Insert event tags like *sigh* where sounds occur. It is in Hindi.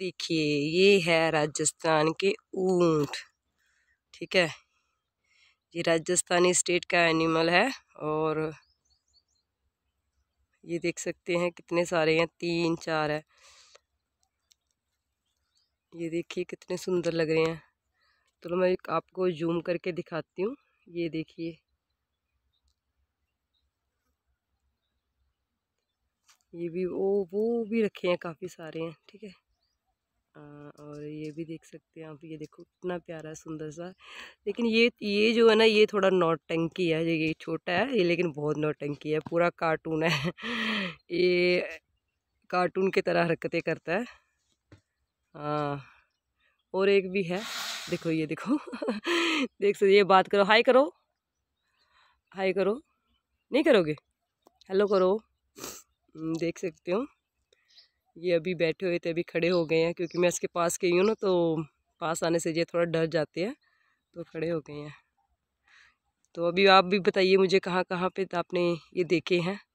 देखिए ये है राजस्थान के ऊंट ठीक है ये राजस्थानी स्टेट का एनिमल है और ये देख सकते हैं कितने सारे हैं तीन चार है ये देखिए कितने सुंदर लग रहे हैं चलो तो मैं आपको जूम करके दिखाती हूँ ये देखिए ये भी वो वो भी रखे हैं काफ़ी सारे हैं ठीक है हाँ, और ये भी देख सकते हैं आप ये देखो कितना प्यारा सुंदर सा लेकिन ये ये जो है ना ये थोड़ा टंकी है ये छोटा है ये लेकिन बहुत टंकी है पूरा कार्टून है *laughs* ये कार्टून की तरह हरकतें करता है हाँ और एक भी है देखो ये देखो *laughs* देख सकते ये बात करो हाय करो हाय करो नहीं करोगे हेलो करो हम्म, देख सकते हो ये अभी बैठे हुए थे अभी खड़े हो गए हैं क्योंकि मैं इसके पास गई हूँ ना तो पास आने से ये थोड़ा डर जाते हैं तो खड़े हो गए हैं तो अभी आप भी बताइए मुझे कहाँ कहाँ पे आपने ये देखे हैं